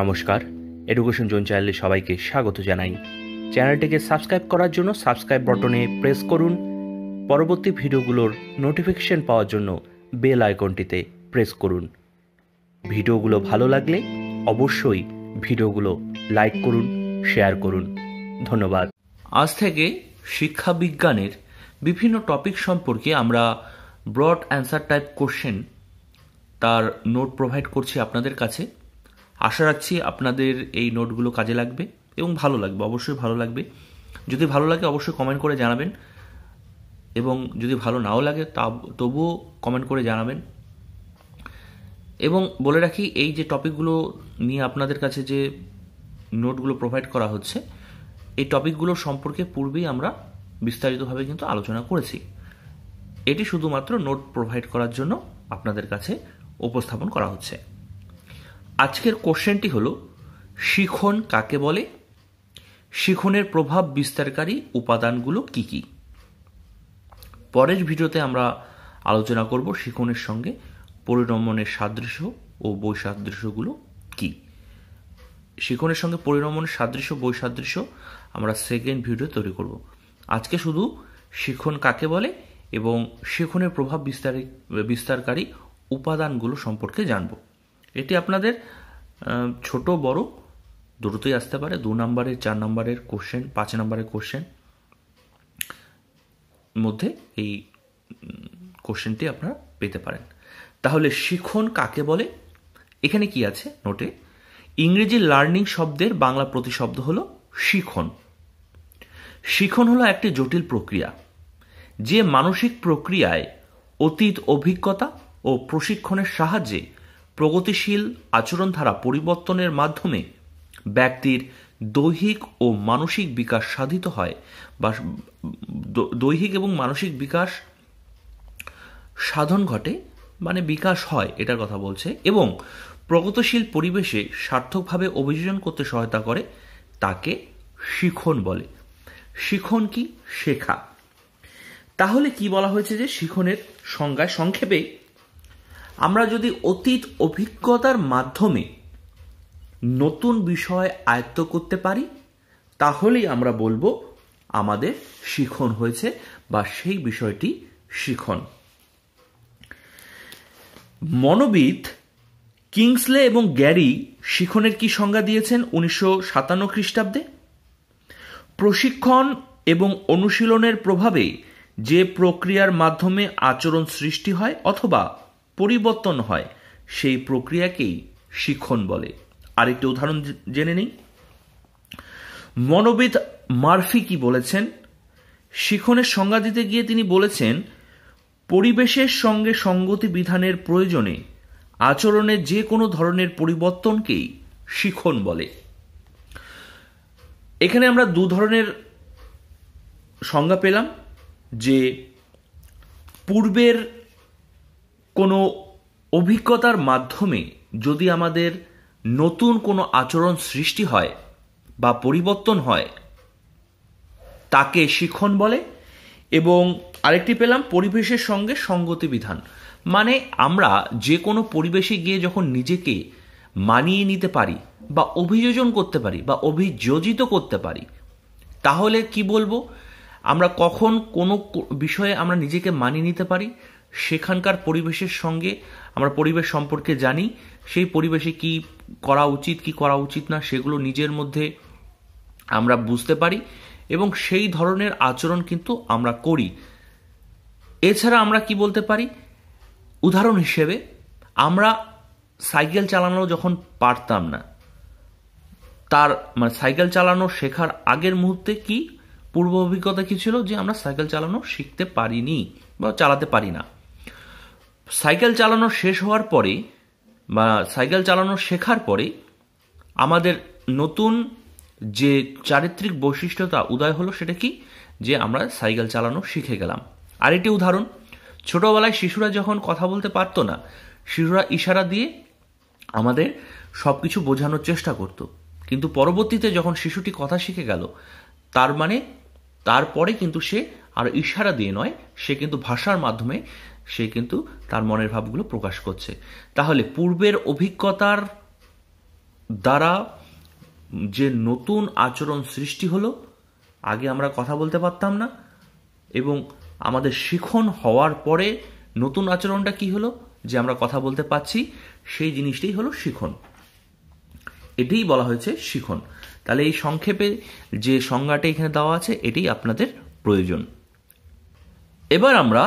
নমস্কার education zone চ্যানেলে সবাইকে স্বাগত জানাই চ্যানেলটিকে সাবস্ক্রাইব করার জন্য সাবস্ক্রাইব বটনে প্রেস করুন পরবর্তী ভিডিওগুলোর নোটিফিকেশন পাওয়ার জন্য বেল আইকনটিতে প্রেস করুন ভিডিওগুলো ভালো লাগলে অবশ্যই ভিডিওগুলো লাইক করুন শেয়ার করুন ধন্যবাদ আজ থেকে শিক্ষা বিজ্ঞানের বিভিন্ন টপিক সম্পর্কে আমরা ব্রড অ্যান্সার টাইপ কোশ্চেন তার নোট প্রোভাইড করছি আপনাদের কাছে আশা রাখছি আপনাদের এই নোটগুলো কাজে লাগবে এবং ভালো লাগবে অবশ্যই ভালো লাগবে যদি ভালো লাগে অবশ্যই কমেন্ট করে জানাবেন এবং যদি ভালো নাও লাগে তা তবুও কমেন্ট করে জানাবেন এবং বলে রাখি এই যে টপিকগুলো নিয়ে আপনাদের কাছে যে নোটগুলো প্রোভাইড করা হচ্ছে এই টপিকগুলো সম্পর্কে পূর্বেই আমরা বিস্তারিতভাবে কিন্তু আলোচনা করেছি এটি শুধুমাত্র নোট প্রোভাইড করার জন্য আপনাদের কাছে উপস্থাপন করা হচ্ছে আজকের কোশ্চেনটি হল শিখন কাকে বলে শিখনের প্রভাব বিস্তারকারী উপাদানগুলো কি কি পরের ভিডিওতে আমরা আলোচনা করব শিখনের সঙ্গে পরিণমনের সাদৃশ্য ও বৈসাদৃশ্যগুলো কি শিখনের সঙ্গে পরিণমনের সাদৃশ্য বৈসাদৃশ্য আমরা সেকেন্ড ভিডিও তৈরি করব আজকে শুধু শিখন কাকে বলে এবং শিখনের প্রভাব বিস্তার বিস্তারকারী উপাদানগুলো সম্পর্কে জানবো এটি আপনাদের ছোট বড় দ্রুতই আসতে পারে দু নম্বরের চার নম্বরের কোশ্চেন পাঁচ নম্বরের কোশ্চেন মধ্যে এই কোশ্চেনটি আপনারা পেতে পারেন তাহলে শিখন কাকে বলে এখানে কি আছে নোটে ইংরেজি লার্নিং শব্দের বাংলা প্রতিশব্দ হলো শিখন শিখন হলো একটি জটিল প্রক্রিয়া যে মানসিক প্রক্রিয়ায় অতীত অভিজ্ঞতা ও প্রশিক্ষণের সাহায্যে প্রগতিশীল আচরণধারা পরিবর্তনের মাধ্যমে ব্যক্তির দৈহিক ও মানসিক বিকাশ সাধিত হয় বা দৈহিক এবং মানসিক বিকাশ সাধন ঘটে মানে বিকাশ হয় এটার কথা বলছে এবং প্রগতিশীল পরিবেশে সার্থকভাবে অভিযোজন করতে সহায়তা করে তাকে শিখন বলে শিখন কি শেখা তাহলে কি বলা হয়েছে যে শিখনের সংজ্ঞায় সংক্ষেপে আমরা যদি অতীত অভিজ্ঞতার মাধ্যমে নতুন বিষয় আয়ত্ত করতে পারি তাহলেই আমরা বলবো আমাদের শিখন হয়েছে বা সেই বিষয়টি শিখন মনোবিদ কিংসলে এবং গ্যারি শিখনের কি সংজ্ঞা দিয়েছেন উনিশশো সাতান্ন খ্রিস্টাব্দে প্রশিক্ষণ এবং অনুশীলনের প্রভাবে যে প্রক্রিয়ার মাধ্যমে আচরণ সৃষ্টি হয় অথবা পরিবর্তন হয় সেই প্রক্রিয়াকেই শিক্ষণ বলে আরেকটি উদাহরণ জেনে নিই মনোবিদ মার্ফি কি বলেছেন শিখনের সংজ্ঞা দিতে গিয়ে তিনি বলেছেন পরিবেশের সঙ্গে সঙ্গতি বিধানের প্রয়োজনে আচরণের যে কোনো ধরনের পরিবর্তনকেই শিখন বলে এখানে আমরা দু ধরনের সংজ্ঞা পেলাম যে পূর্বের কোনো অভিজ্ঞতার মাধ্যমে যদি আমাদের নতুন কোনো আচরণ সৃষ্টি হয় বা পরিবর্তন হয় তাকে শিখন বলে এবং আরেকটি পেলাম পরিবেশের সঙ্গে সঙ্গতি বিধান মানে আমরা যে কোনো পরিবেশে গিয়ে যখন নিজেকে মানিয়ে নিতে পারি বা অভিযোজন করতে পারি বা অভিযোজিত করতে পারি তাহলে কি বলবো আমরা কখন কোনো বিষয়ে আমরা নিজেকে মানিয়ে নিতে পারি সেখানকার পরিবেশের সঙ্গে আমরা পরিবেশ সম্পর্কে জানি সেই পরিবেশে কি করা উচিত কি করা উচিত না সেগুলো নিজের মধ্যে আমরা বুঝতে পারি এবং সেই ধরনের আচরণ কিন্তু আমরা করি এছাড়া আমরা কি বলতে পারি উদাহরণ হিসেবে আমরা সাইকেল চালানো যখন পারতাম না তার মানে সাইকেল চালানো শেখার আগের মুহূর্তে কি পূর্ব অভিজ্ঞতা কী ছিল যে আমরা সাইকেল চালানো শিখতে পারিনি বা চালাতে পারি না সাইকেল চালানো শেষ হওয়ার পরে বা সাইকেল চালানো শেখার পরে আমাদের নতুন যে চারিত্রিক বৈশিষ্ট্যতা উদয় হলো সেটা কি যে আমরা সাইকেল চালানো শিখে গেলাম আরেকটি উদাহরণ ছোটোবেলায় শিশুরা যখন কথা বলতে পারতো না শিশুরা ইশারা দিয়ে আমাদের সব কিছু বোঝানোর চেষ্টা করত কিন্তু পরবর্তীতে যখন শিশুটি কথা শিখে গেল তার মানে তারপরে কিন্তু সে আর ইশারা দিয়ে নয় সে কিন্তু ভাষার মাধ্যমে সে কিন্তু তার মনের ভাবগুলো প্রকাশ করছে তাহলে পূর্বের অভিজ্ঞতার দ্বারা যে নতুন আচরণ সৃষ্টি হলো আগে আমরা কথা বলতে পারতাম না এবং আমাদের শিখন হওয়ার পরে নতুন আচরণটা কি হলো যে আমরা কথা বলতে পাচ্ছি সেই জিনিসটাই হলো শিখন এটাই বলা হয়েছে শিখন তাহলে এই সংক্ষেপে যে সংজ্ঞাটা এখানে দেওয়া আছে এটাই আপনাদের প্রয়োজন এবার আমরা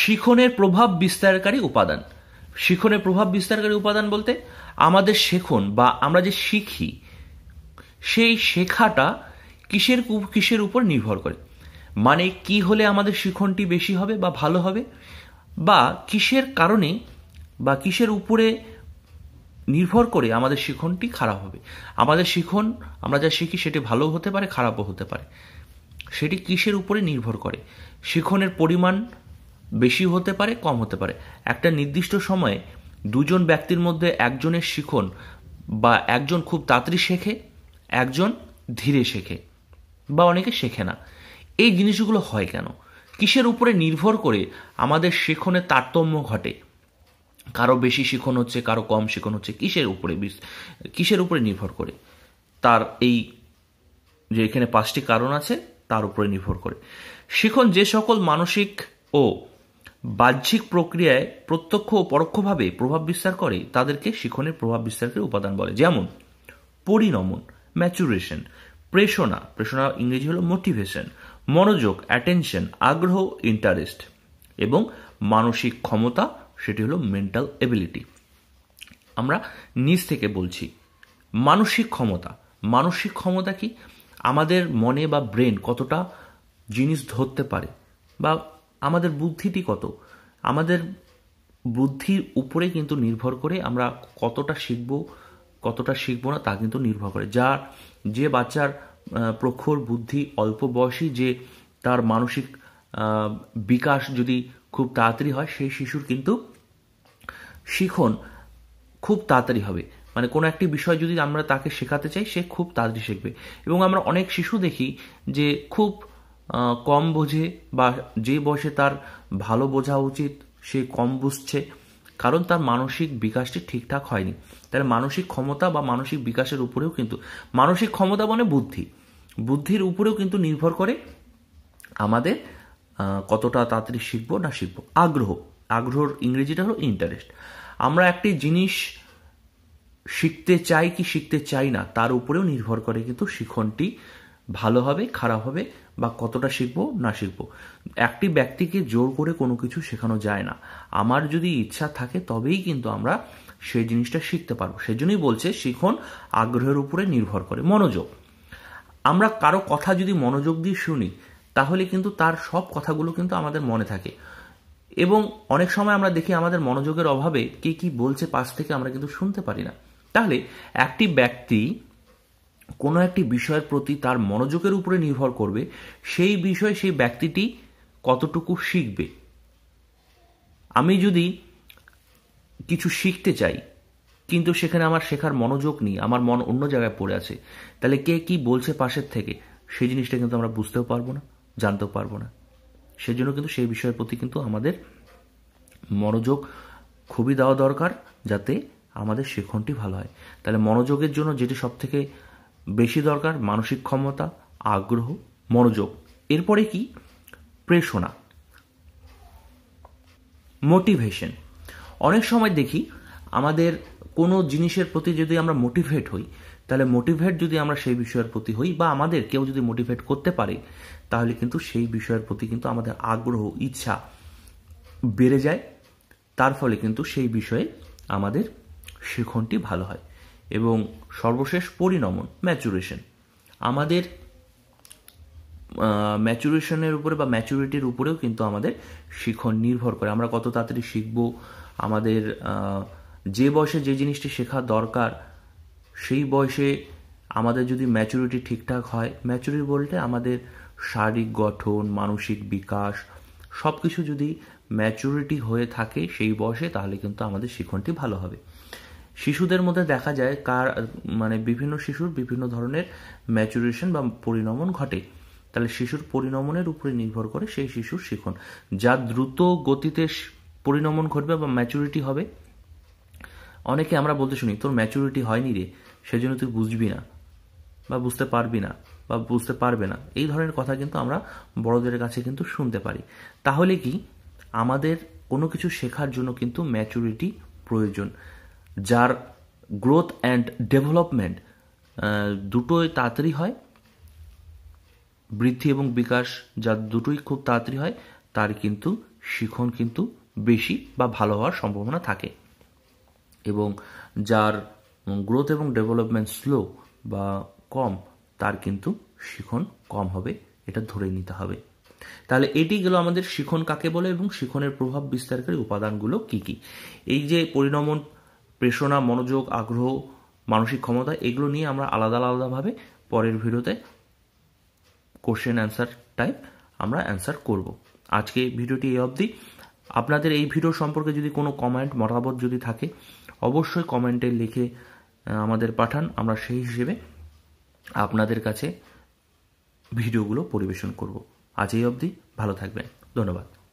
শিখনের প্রভাব বিস্তারকারী উপাদান শিখনের প্রভাব বিস্তারকারী উপাদান বলতে আমাদের শেখন বা আমরা যে শিখি সেই শেখাটা কিসের কিসের উপর নির্ভর করে মানে কি হলে আমাদের শিখনটি বেশি হবে বা ভালো হবে বা কিসের কারণে বা কিসের উপরে নির্ভর করে আমাদের শিখনটি খারাপ হবে আমাদের শিখন আমরা যা শিখি সেটি ভালো হতে পারে খারাপও হতে পারে সেটি কিসের উপরে নির্ভর করে শিখনের পরিমাণ বেশি হতে পারে কম হতে পারে একটা নির্দিষ্ট সময়ে দুজন ব্যক্তির মধ্যে একজনের শিখন বা একজন খুব তাড়াতাড়ি শেখে একজন ধীরে শেখে বা অনেকে শেখে না এই জিনিসগুলো হয় কেন কিসের উপরে নির্ভর করে আমাদের শিখনে তারতম্য ঘটে কারো বেশি শিখন হচ্ছে কারো কম শিখন হচ্ছে কিসের উপরে কিসের উপরে নির্ভর করে তার এই যে এখানে পাঁচটি কারণ আছে তার উপরে নির্ভর করে শিখন যে সকল মানসিক ও বাহ্যিক প্রক্রিয়ায় প্রত্যক্ষ ও পরোক্ষভাবে প্রভাব বিস্তার করে তাদেরকে শিখনের প্রভাব বিস্তারকে উপাদান বলে যেমন পরিণমন ম্যাচুরেশন প্রেষণা প্রেষণা ইংরেজি হলো মোটিভেশন মনোযোগ অ্যাটেনশন আগ্রহ ইন্টারেস্ট এবং মানসিক ক্ষমতা সেটি হলো মেন্টাল এবিলিটি আমরা নিজ থেকে বলছি মানসিক ক্ষমতা মানসিক ক্ষমতা কি আমাদের মনে বা ব্রেন কতটা জিনিস ধরতে পারে বা আমাদের বুদ্ধিটি কত আমাদের বুদ্ধির উপরে কিন্তু নির্ভর করে আমরা কতটা শিখব কতটা শিখব না তা কিন্তু নির্ভর করে যার যে বাচ্চার প্রখর বুদ্ধি অল্প বয়সী যে তার মানসিক বিকাশ যদি খুব তাড়াতাড়ি হয় সেই শিশুর কিন্তু শিখন খুব তাড়াতাড়ি হবে মানে কোনো একটি বিষয় যদি আমরা তাকে শেখাতে চাই সে খুব তাড়াতাড়ি শিখবে এবং আমরা অনেক শিশু দেখি যে খুব কম বোঝে বা যে বয়সে তার ভালো বোঝা উচিত সে কম বুঝছে কারণ তার মানসিক বিকাশটি ঠিকঠাক হয়নি তার মানসিক ক্ষমতা বা মানসিক বিকাশের উপরেও কিন্তু মানসিক ক্ষমতা মানে বুদ্ধি বুদ্ধির উপরেও কিন্তু নির্ভর করে আমাদের কতটা তাড়াতাড়ি শিখব না শিখব আগ্রহ আগ্রহর ইংরেজিটা হলো ইন্টারেস্ট আমরা একটি জিনিস শিখতে চাই কি শিখতে চাই না তার উপরেও নির্ভর করে কিন্তু শিখনটি ভালো হবে খারাপ হবে বা কতটা শিখবো না শিখবো একটি ব্যক্তিকে জোর করে কোনো কিছু শেখানো যায় না আমার যদি ইচ্ছা থাকে তবেই কিন্তু আমরা সেই জিনিসটা শিখতে পারবো সেজন্যই বলছে শিখন আগ্রহের উপরে নির্ভর করে মনোযোগ আমরা কারো কথা যদি মনোযোগ দিয়ে শুনি তাহলে কিন্তু তার সব কথাগুলো কিন্তু আমাদের মনে থাকে এবং অনেক সময় আমরা দেখি আমাদের মনোযোগের অভাবে কে কি বলছে পাশ থেকে আমরা কিন্তু শুনতে পারি না তাহলে একটি ব্যক্তি কোনো একটি বিষয়ের প্রতি তার মনোযোগের উপরে নির্ভর করবে সেই বিষয়ে সেই ব্যক্তিটি কতটুকু শিখবে আমি যদি কিছু শিখতে চাই কিন্তু সেখানে আমার শেখার মনোযোগ নেই আমার মন অন্য জায়গায় পড়ে আছে তাহলে কে কি বলছে পাশের থেকে সেই জিনিসটা কিন্তু আমরা বুঝতেও পারবো না জানতেও পারবো না সেজন্য কিন্তু সেই বিষয়ের প্রতি কিন্তু আমাদের মনোযোগ খুবই দেওয়া দরকার যাতে আমাদের শেখনটি ভালো হয় তাহলে মনোযোগের জন্য যেটি সবথেকে বেশি দরকার মানসিক ক্ষমতা আগ্রহ মনোযোগ এরপরে কি প্রেষণা মোটিভেশন অনেক সময় দেখি আমাদের কোনো জিনিসের প্রতি যদি আমরা মোটিভেট হই তাহলে মোটিভেট যদি আমরা সেই বিষয়ের প্রতি হই বা আমাদের কেউ যদি মোটিভেট করতে পারে তাহলে কিন্তু সেই বিষয়ের প্রতি কিন্তু আমাদের আগ্রহ ইচ্ছা বেড়ে যায় তার ফলে কিন্তু সেই বিষয়ে আমাদের শিখনটি ভালো হয় এবং সর্বশেষ পরিণমন ম্যাচুরেশন আমাদের ম্যাচুরেশনের উপরে বা ম্যাচুরিটির উপরেও কিন্তু আমাদের শিখন নির্ভর করে আমরা কত তাড়াতাড়ি শিখব আমাদের যে বয়সে যে জিনিসটি শেখা দরকার সেই বয়সে আমাদের যদি ম্যাচুরিটি ঠিকঠাক হয় ম্যাচুরি বলতে আমাদের শারীরিক গঠন মানসিক বিকাশ সব কিছু যদি ম্যাচুরিটি হয়ে থাকে সেই বয়সে তাহলে কিন্তু আমাদের শিখনটি ভালো হবে শিশুদের মধ্যে দেখা যায় কার মানে বিভিন্ন শিশুর বিভিন্ন ধরনের ম্যাচুরেশন বা পরিণমন ঘটে তাহলে শিশুর পরিণমনের উপরে নির্ভর করে সেই শিশুর শিখন যা দ্রুত গতিতে পরিণমন ঘটবে বা ম্যাচুরিটি হবে অনেকে আমরা বলতে শুনি তোর ম্যাচুরিটি হয়নি রে সেজন্য তুই বুঝবি না বা বুঝতে পারবি না বা বুঝতে পারবে না এই ধরনের কথা কিন্তু আমরা বড়দের কাছে কিন্তু শুনতে পারি তাহলে কি আমাদের কোনো কিছু শেখার জন্য কিন্তু ম্যাচুরিটি প্রয়োজন যার গ্রোথ অ্যান্ড ডেভেলপমেন্ট দুটোই তাড়াতাড়ি হয় বৃদ্ধি এবং বিকাশ যার দুটোই খুব তাড়াতাড়ি হয় তার কিন্তু শিখন কিন্তু বেশি বা ভালো হওয়ার সম্ভাবনা থাকে এবং যার গ্রোথ এবং ডেভেলপমেন্ট স্লো বা কম তার কিন্তু শিখন কম হবে এটা ধরে নিতে হবে তাহলে এটি গেল আমাদের শিখন কাকে বলে এবং শিখনের প্রভাব বিস্তারকারী উপাদানগুলো কি কি এই যে পরিণমন প্রেষণা মনোযোগ আগ্রহ মানসিক ক্ষমতা এগুলো নিয়ে আমরা আলাদা আলাদাভাবে পরের ভিডিওতে কোশ্চেন অ্যান্সার টাইপ আমরা অ্যান্সার করব আজকে ভিডিওটি এই অবধি আপনাদের এই ভিডিও সম্পর্কে যদি কোনো কমেন্ট মতামত যদি থাকে অবশ্যই কমেন্টে লিখে আমাদের পাঠান আমরা সেই হিসেবে আপনাদের কাছে ভিডিওগুলো পরিবেশন করব আজ এই অবধি ভালো থাকবেন ধন্যবাদ